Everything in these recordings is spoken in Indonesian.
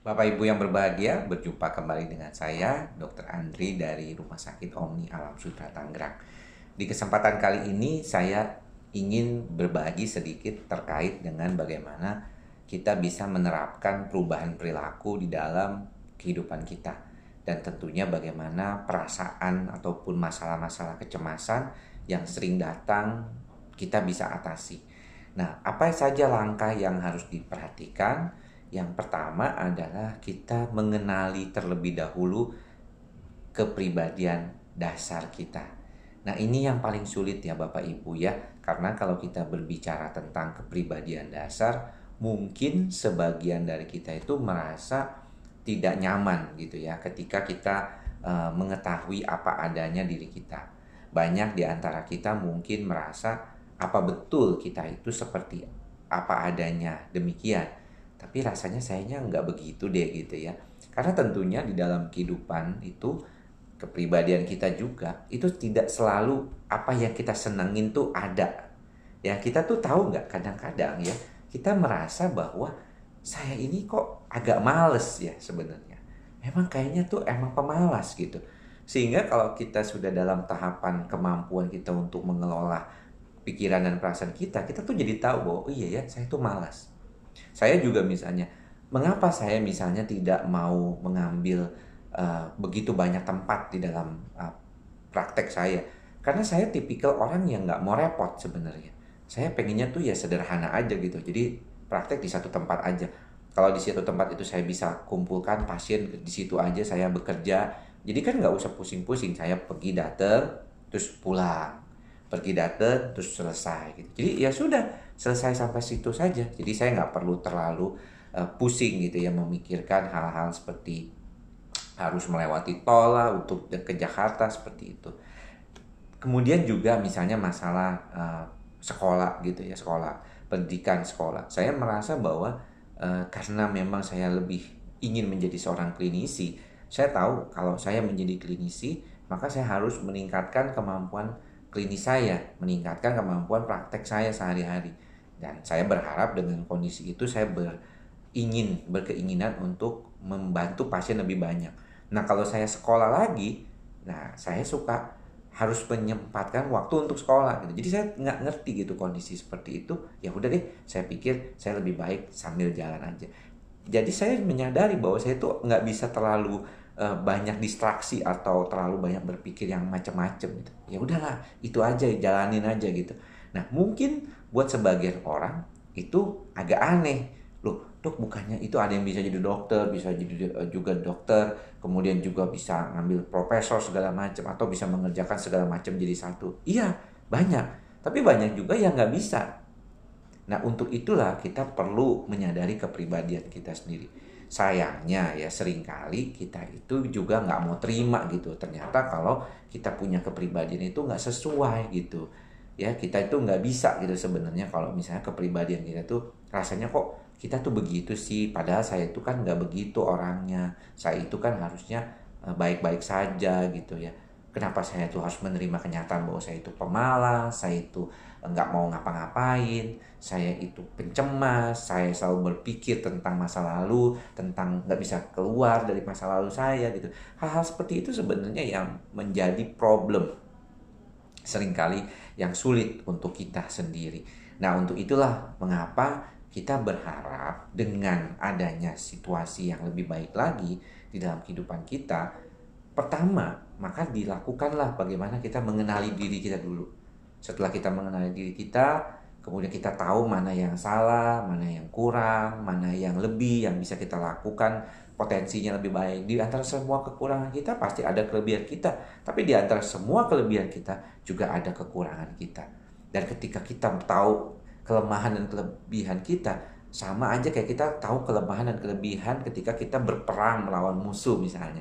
Bapak Ibu yang berbahagia, berjumpa kembali dengan saya, Dr. Andri dari Rumah Sakit Omni Alam Sutra Tangerang. Di kesempatan kali ini saya ingin berbagi sedikit terkait dengan bagaimana kita bisa menerapkan perubahan perilaku di dalam kehidupan kita dan tentunya bagaimana perasaan ataupun masalah-masalah kecemasan yang sering datang kita bisa atasi. Nah, apa saja langkah yang harus diperhatikan? Yang pertama adalah kita mengenali terlebih dahulu kepribadian dasar kita. Nah, ini yang paling sulit ya Bapak Ibu ya, karena kalau kita berbicara tentang kepribadian dasar, mungkin sebagian dari kita itu merasa tidak nyaman gitu ya ketika kita e, mengetahui apa adanya diri kita. Banyak di antara kita mungkin merasa apa betul kita itu seperti apa adanya demikian tapi rasanya sayangnya nggak begitu deh gitu ya karena tentunya di dalam kehidupan itu kepribadian kita juga itu tidak selalu apa yang kita senengin tuh ada ya kita tuh tahu nggak kadang-kadang ya kita merasa bahwa saya ini kok agak males ya sebenarnya memang kayaknya tuh emang pemalas gitu sehingga kalau kita sudah dalam tahapan kemampuan kita untuk mengelola pikiran dan perasaan kita kita tuh jadi tahu bahwa oh iya ya saya tuh malas saya juga misalnya, mengapa saya misalnya tidak mau mengambil uh, begitu banyak tempat di dalam uh, praktek saya? Karena saya tipikal orang yang nggak mau repot sebenarnya. Saya pengennya tuh ya sederhana aja gitu. Jadi praktek di satu tempat aja. Kalau di situ tempat itu saya bisa kumpulkan pasien di situ aja saya bekerja. Jadi kan nggak usah pusing-pusing. Saya pergi datang terus pulang pergi data terus selesai gitu jadi ya sudah selesai sampai situ saja jadi saya nggak perlu terlalu uh, pusing gitu ya memikirkan hal-hal seperti harus melewati tol lah untuk ke Jakarta seperti itu kemudian juga misalnya masalah uh, sekolah gitu ya sekolah pendidikan sekolah saya merasa bahwa uh, karena memang saya lebih ingin menjadi seorang klinisi saya tahu kalau saya menjadi klinisi maka saya harus meningkatkan kemampuan klinis saya, meningkatkan kemampuan praktek saya sehari-hari. Dan saya berharap dengan kondisi itu saya beringin, berkeinginan untuk membantu pasien lebih banyak. Nah kalau saya sekolah lagi, nah saya suka harus menyempatkan waktu untuk sekolah gitu. Jadi saya nggak ngerti gitu kondisi seperti itu. Ya udah deh, saya pikir saya lebih baik sambil jalan aja jadi saya menyadari bahwa saya itu nggak bisa terlalu uh, banyak distraksi atau terlalu banyak berpikir yang macam-macam gitu. Ya udahlah, itu aja jalanin aja gitu. Nah, mungkin buat sebagian orang itu agak aneh. Loh, dok bukannya itu ada yang bisa jadi dokter, bisa jadi uh, juga dokter, kemudian juga bisa ngambil profesor segala macam atau bisa mengerjakan segala macam jadi satu. Iya, banyak. Tapi banyak juga yang nggak bisa Nah, untuk itulah kita perlu menyadari kepribadian kita sendiri. Sayangnya ya seringkali kita itu juga nggak mau terima gitu. Ternyata kalau kita punya kepribadian itu nggak sesuai gitu. Ya kita itu nggak bisa gitu sebenarnya kalau misalnya kepribadian kita tuh rasanya kok kita tuh begitu sih. Padahal saya itu kan nggak begitu orangnya. Saya itu kan harusnya eh, baik-baik saja gitu ya Kenapa saya itu harus menerima kenyataan bahwa saya itu pemalas, saya itu nggak mau ngapa-ngapain, saya itu pencemas, saya selalu berpikir tentang masa lalu, tentang nggak bisa keluar dari masa lalu saya gitu. Hal-hal seperti itu sebenarnya yang menjadi problem seringkali yang sulit untuk kita sendiri. Nah untuk itulah mengapa kita berharap dengan adanya situasi yang lebih baik lagi di dalam kehidupan kita, Pertama, maka dilakukanlah bagaimana kita mengenali diri kita dulu. Setelah kita mengenali diri kita, kemudian kita tahu mana yang salah, mana yang kurang, mana yang lebih yang bisa kita lakukan, potensinya lebih baik. Di antara semua kekurangan kita pasti ada kelebihan kita, tapi di antara semua kelebihan kita juga ada kekurangan kita. Dan ketika kita tahu kelemahan dan kelebihan kita, sama aja kayak kita tahu kelemahan dan kelebihan ketika kita berperang melawan musuh misalnya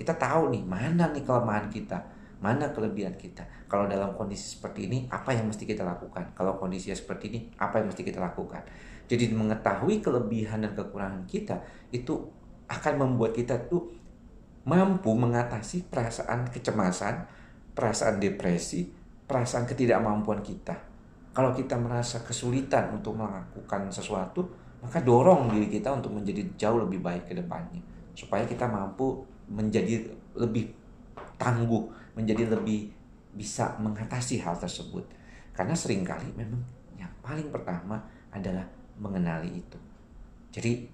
kita tahu nih mana nih kelemahan kita mana kelebihan kita kalau dalam kondisi seperti ini apa yang mesti kita lakukan kalau kondisi seperti ini apa yang mesti kita lakukan jadi mengetahui kelebihan dan kekurangan kita itu akan membuat kita tuh mampu mengatasi perasaan kecemasan perasaan depresi perasaan ketidakmampuan kita kalau kita merasa kesulitan untuk melakukan sesuatu maka dorong diri kita untuk menjadi jauh lebih baik ke depannya supaya kita mampu menjadi lebih tangguh, menjadi lebih bisa mengatasi hal tersebut. Karena seringkali memang yang paling pertama adalah mengenali itu. Jadi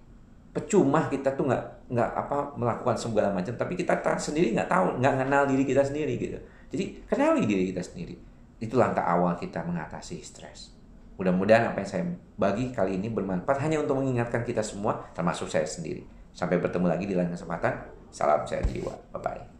percuma kita tuh nggak nggak apa melakukan segala macam, tapi kita sendiri nggak tahu, nggak kenal diri kita sendiri gitu. Jadi kenali diri kita sendiri. Itu langkah awal kita mengatasi stres. Mudah-mudahan apa yang saya bagi kali ini bermanfaat hanya untuk mengingatkan kita semua, termasuk saya sendiri. Sampai bertemu lagi di lain kesempatan. Salam sehat jiwa. Bye-bye.